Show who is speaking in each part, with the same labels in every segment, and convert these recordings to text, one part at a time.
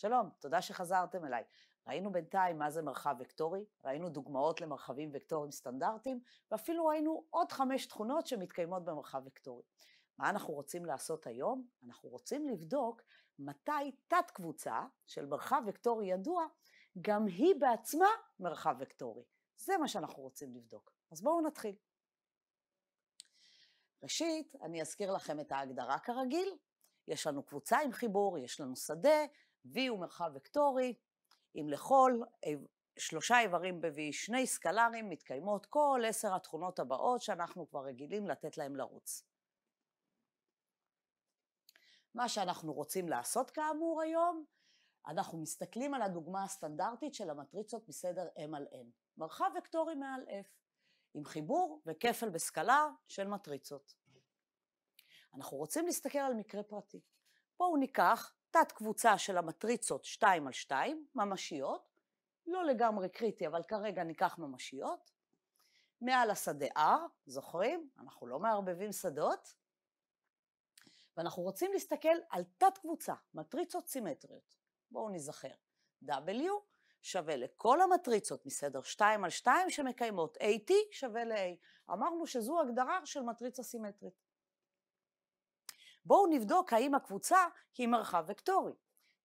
Speaker 1: שלום, תודה שחזרתם אליי. ראינו בינתיים מה זה מרחב וקטורי, ראינו דוגמאות למרחבים וקטוריים סטנדרטיים, ואפילו ראינו עוד חמש תכונות שמתקיימות במרחב וקטורי. מה אנחנו רוצים לעשות היום? אנחנו רוצים לבדוק מתי תת-קבוצה של מרחב וקטורי ידוע, גם היא בעצמה מרחב וקטורי. זה מה שאנחנו רוצים לבדוק. אז בואו נתחיל. ראשית, אני אזכיר לכם את ההגדרה כרגיל. יש לנו קבוצה עם חיבור, יש לנו שדה, V הוא מרחב וקטורי, אם לכל שלושה איברים ב-V, שני סקלרים, מתקיימות כל עשר התכונות הבאות שאנחנו כבר רגילים לתת להם לרוץ. מה שאנחנו רוצים לעשות כאמור היום, אנחנו מסתכלים על הדוגמה הסטנדרטית של המטריצות מסדר M על N. מרחב וקטורי מעל F, עם חיבור וכפל בסקלה של מטריצות. אנחנו רוצים להסתכל על מקרה פרטי. בואו ניקח תת קבוצה של המטריצות 2 על 2, ממשיות, לא לגמרי קריטי, אבל כרגע ניקח ממשיות. מעל השדה R, זוכרים? אנחנו לא מערבבים שדות. ואנחנו רוצים להסתכל על תת קבוצה, מטריצות סימטריות. בואו נזכר. W שווה לכל המטריצות מסדר 2 על 2 שמקיימות AT שווה ל-A. אמרנו שזו הגדרה של מטריצה סימטרית. בואו נבדוק האם הקבוצה היא מרחב וקטורי.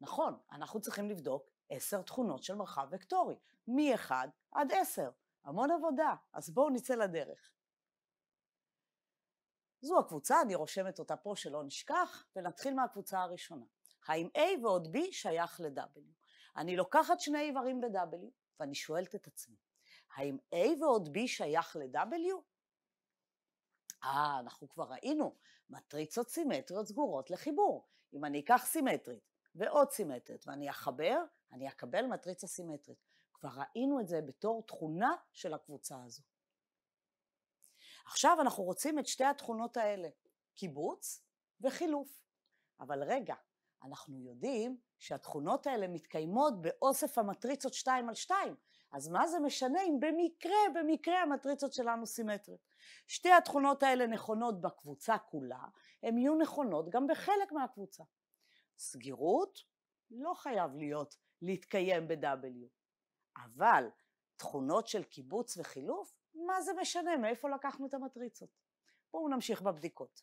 Speaker 1: נכון, אנחנו צריכים לבדוק עשר תכונות של מרחב וקטורי, מ-1 עד 10. המון עבודה, אז בואו נצא לדרך. זו הקבוצה, אני רושמת אותה פה שלא נשכח, ונתחיל מהקבוצה הראשונה. האם A ועוד B שייך ל-W? אני לוקחת שני איברים ב-W, ואני שואלת את עצמי, האם A ועוד B שייך ל-W? אה, אנחנו כבר ראינו, מטריצות סימטריות סגורות לחיבור. אם אני אקח סימטרית ועוד סימטרית ואני אחבר, אני אקבל מטריצה סימטרית. כבר ראינו את זה בתור תכונה של הקבוצה הזו. עכשיו אנחנו רוצים את שתי התכונות האלה, קיבוץ וחילוף. אבל רגע, אנחנו יודעים שהתכונות האלה מתקיימות באוסף המטריצות 2 על 2, אז מה זה משנה אם במקרה, במקרה המטריצות שלנו סימטריות? שתי התכונות האלה נכונות בקבוצה כולה, הן יהיו נכונות גם בחלק מהקבוצה. סגירות לא חייב להיות, להתקיים ב-W, אבל תכונות של קיבוץ וחילוף, מה זה משנה מאיפה לקחנו את המטריצות? בואו נמשיך בבדיקות.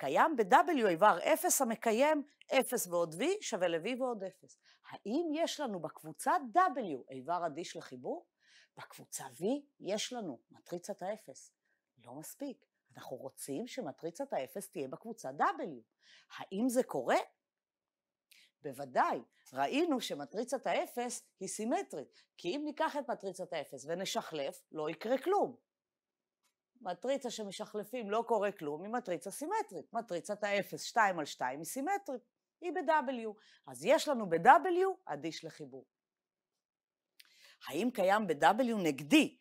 Speaker 1: קיים ב-W איבר 0 המקיים 0 ועוד V שווה ל-V ועוד 0. האם יש לנו בקבוצה W איבר אדיש לחיבור? בקבוצה V יש לנו מטריצת האפס. לא מספיק, אנחנו רוצים שמטריצת האפס תהיה בקבוצה W. האם זה קורה? בוודאי, ראינו שמטריצת האפס היא סימטרית, כי אם ניקח את מטריצת האפס ונשחלף, לא יקרה כלום. מטריצה שמשחלפים לא קורה כלום, היא מטריצה סימטרית. מטריצת ה-0, 2 על 2 היא סימטרית, היא ב-W. אז יש לנו ב-W אדיש לחיבור. האם קיים ב-W נגדי?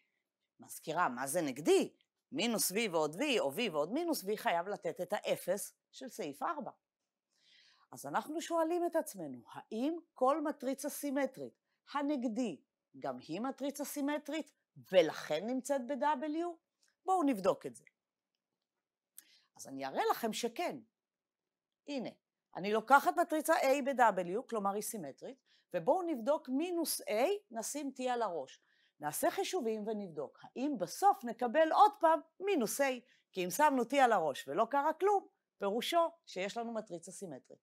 Speaker 1: מזכירה, מה זה נגדי? מינוס V ועוד V, או V ועוד מינוס V חייב לתת את האפס של סעיף 4. אז אנחנו שואלים את עצמנו, האם כל מטריצה סימטרית, הנגדי, גם היא מטריצה סימטרית, ולכן נמצאת ב-W? בואו נבדוק את זה. אז אני אראה לכם שכן. הנה, אני לוקחת מטריצה A ב-W, כלומר היא סימטרית, ובואו נבדוק מינוס A, נשים T על הראש. נעשה חישובים ונבדוק האם בסוף נקבל עוד פעם מינוס A, כי אם שמנו T על הראש ולא קרה כלום, פירושו שיש לנו מטריצה סימטרית.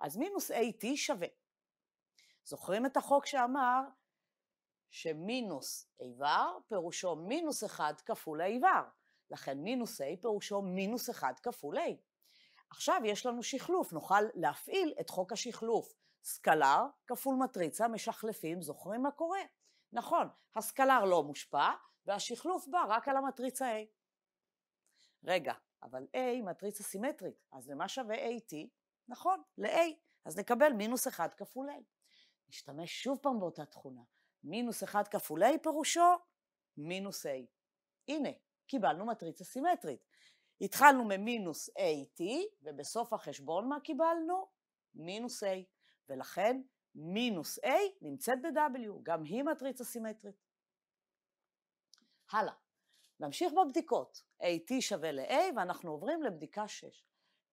Speaker 1: אז מינוס A T שווה. זוכרים את החוק שאמר שמינוס איבר פירושו מינוס אחד כפול האיבר. לכן מינוס A פירושו מינוס אחד כפול A. עכשיו יש לנו שחלוף, נוכל להפעיל את חוק השחלוף. סקלר כפול מטריצה, משחלפים, זוכרים מה קורה? נכון, הסקלר לא מושפע, והשחלוף בא רק על המטריצה A. רגע, אבל A מטריצה סימטרית, אז למה שווה AT? נכון, ל-A, אז נקבל מינוס 1 כפול A. נשתמש שוב פעם באותה תכונה. מינוס 1 כפול A פירושו מינוס A. הנה, קיבלנו מטריצה סימטרית. התחלנו ממינוס AT, ובסוף החשבון מה קיבלנו? מינוס A. ולכן מינוס A נמצאת ב-W, גם היא מטריצה סימטרית. הלאה, נמשיך בבדיקות. AT שווה ל-A ואנחנו עוברים לבדיקה 6.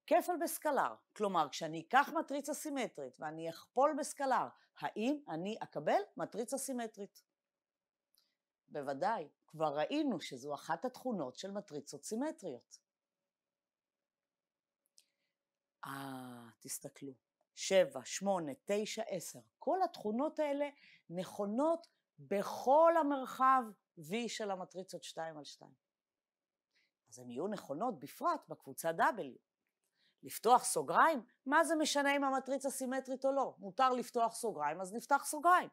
Speaker 1: כפל בסקלר, כלומר כשאני אקח מטריצה סימטרית ואני אכפול בסקלר, האם אני אקבל מטריצה סימטרית? בוודאי, כבר ראינו שזו אחת התכונות של מטריצות סימטריות. אה, תסתכלו, 7, 8, 9, 10, כל התכונות האלה נכונות בכל המרחב V של המטריצות 2 על 2. אז הן יהיו נכונות בפרט בקבוצה W. לפתוח סוגריים? מה זה משנה אם המטריצה סימטרית או לא? מותר לפתוח סוגריים, אז נפתח סוגריים.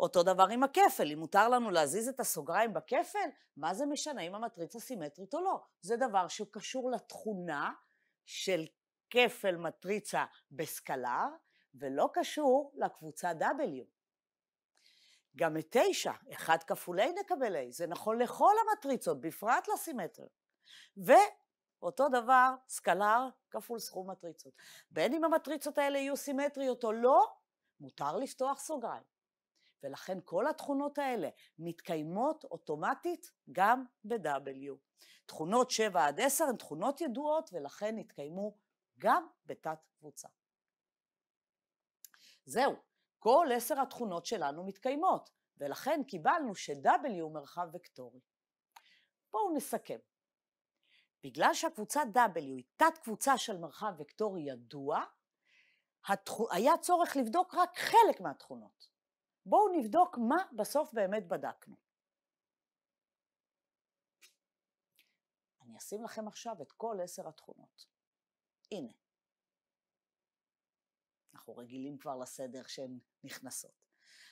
Speaker 1: אותו דבר עם הכפל, אם מותר לנו להזיז את הסוגריים בכפל, מה זה משנה אם המטריצה סימטרית או לא? זה דבר שקשור לתכונה של כפל מטריצה בסקלר, ולא קשור לקבוצה W. גם את 9, 1 כפול A נקבל A, זה נכון לכל המטריצות, בפרט לסימטריות. אותו דבר, סקלר כפול סכום מטריצות. בין אם המטריצות האלה יהיו סימטריות או לא, מותר לפתוח סוגריים. ולכן כל התכונות האלה מתקיימות אוטומטית גם ב-W. תכונות 7 עד 10 הן תכונות ידועות ולכן התקיימו גם בתת קבוצה. זהו, כל עשר התכונות שלנו מתקיימות, ולכן קיבלנו ש-W מרחב וקטורי. בואו נסכם. בגלל שהקבוצה W היא תת קבוצה של מרחב וקטורי ידוע, התח... היה צורך לבדוק רק חלק מהתכונות. בואו נבדוק מה בסוף באמת בדקנו. אני אשים לכם עכשיו את כל עשר התכונות. הנה. אנחנו רגילים כבר לסדר שהן נכנסות.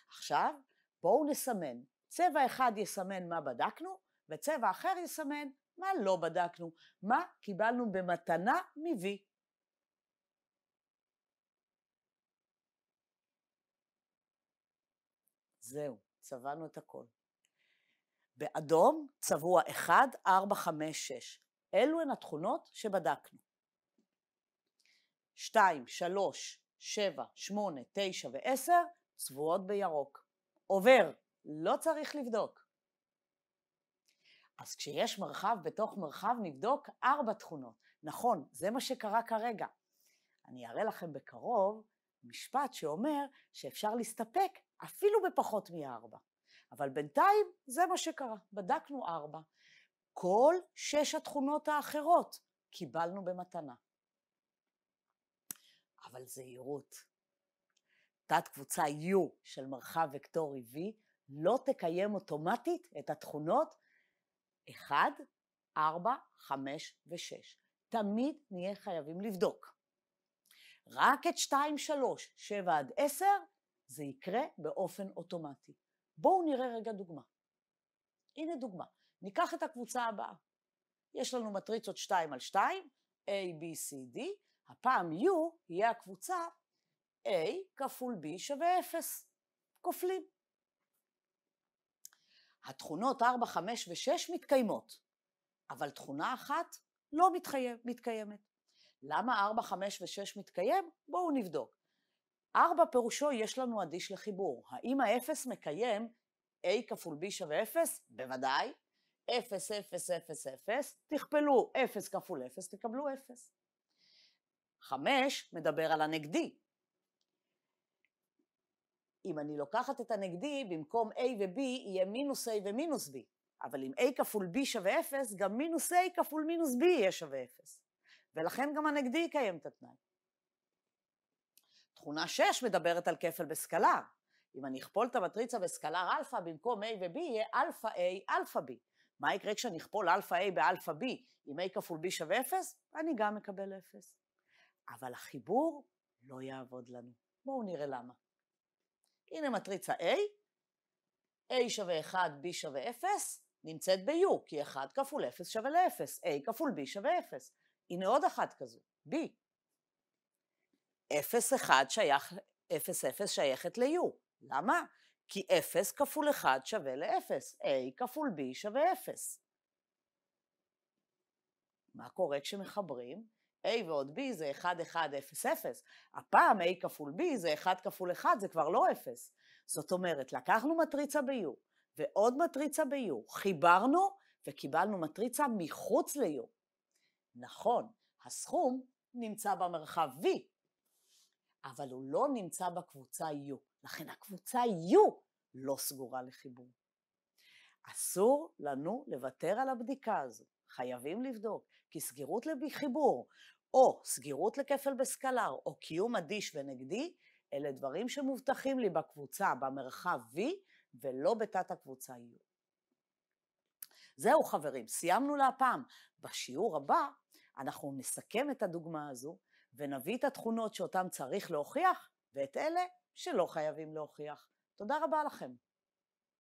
Speaker 1: עכשיו, בואו נסמן. צבע אחד יסמן מה בדקנו, וצבע אחר יסמן מה לא בדקנו? מה קיבלנו במתנה מ-V? זהו, צבענו את הכל. באדום צבוע 1, 4, 5, 6. אלו הן התכונות שבדקנו. 2, 3, 7, 8, 9 ו-10 צבועות בירוק. עובר, לא צריך לבדוק. אז כשיש מרחב בתוך מרחב, נבדוק ארבע תכונות. נכון, זה מה שקרה כרגע. אני אראה לכם בקרוב משפט שאומר שאפשר להסתפק אפילו בפחות מארבע. אבל בינתיים זה מה שקרה, בדקנו ארבע. כל שש התכונות האחרות קיבלנו במתנה. אבל זהירות. תת קבוצה U של מרחב וקטורי e V לא תקיים אוטומטית את התכונות אחד, ארבע, חמש ושש. תמיד נהיה חייבים לבדוק. רק את שתיים, שלוש, שבע עד עשר, זה יקרה באופן אוטומטי. בואו נראה רגע דוגמה. הנה דוגמה. ניקח את הקבוצה הבאה. יש לנו מטריצות שתיים על שתיים, A, B, C, D, הפעם U יהיה הקבוצה A כפול B שווה 0. כופלים. התכונות 4, 5 ו-6 מתקיימות, אבל תכונה אחת לא מתחייב, מתקיימת. למה 4, 5 ו-6 מתקיים? בואו נבדוק. 4 פירושו יש לנו אדיש לחיבור. האם האפס מקיים a כפול b שווה 0? בוודאי. 0, 0, 0, 0, תכפלו 0 כפול 0, תקבלו 0. 5 מדבר על הנגדי, אם אני לוקחת את הנגדי, במקום A ו-B יהיה מינוס A ומינוס B. אבל אם A כפול B שווה 0, גם מינוס A כפול מינוס B יהיה שווה 0. ולכן גם הנגדי יקיים את התנאי. תכונה 6 מדברת על כפל בסקלר. אם אני אכפול את המטריצה בסקלר אלפא, במקום A ו-B יהיה אלפא A, אלפא B. מה יקרה כשאני אכפול אלפא A באלפא B? אם A כפול B שווה 0, אני גם מקבל 0. אבל החיבור לא יעבוד לנו. בואו נראה למה. הנה מטריצה A, A שווה 1, B שווה 0, נמצאת ב-U, כי 1 כפול 0 שווה ל-0, A כפול B שווה 0. הנה עוד אחת כזו, B. 0, 1 שייך, 0, 0 שייכת ל-U. למה? כי 0 כפול 1 שווה ל-0, A כפול B שווה 0. מה קורה כשמחברים? A ועוד B זה 1, 1, 0, 0. הפעם A כפול B זה 1 כפול 1, זה כבר לא 0. זאת אומרת, לקחנו מטריצה ב-U ועוד מטריצה ב-U, חיברנו וקיבלנו מטריצה מחוץ ל-U. נכון, הסכום נמצא במרחב V, אבל הוא לא נמצא בקבוצה U, לכן הקבוצה U לא סגורה לחיבור. אסור לנו לוותר על הבדיקה הזו, חייבים לבדוק, כי סגירות לחיבור או סגירות לכפל בסקלר, או קיום אדיש ונגדי, אלה דברים שמובטחים לי בקבוצה, במרחב V, ולא בתת הקבוצה U. זהו חברים, סיימנו להפעם. בשיעור הבא אנחנו נסכם את הדוגמה הזו ונביא את התכונות שאותן צריך להוכיח ואת אלה שלא חייבים להוכיח. תודה רבה לכם.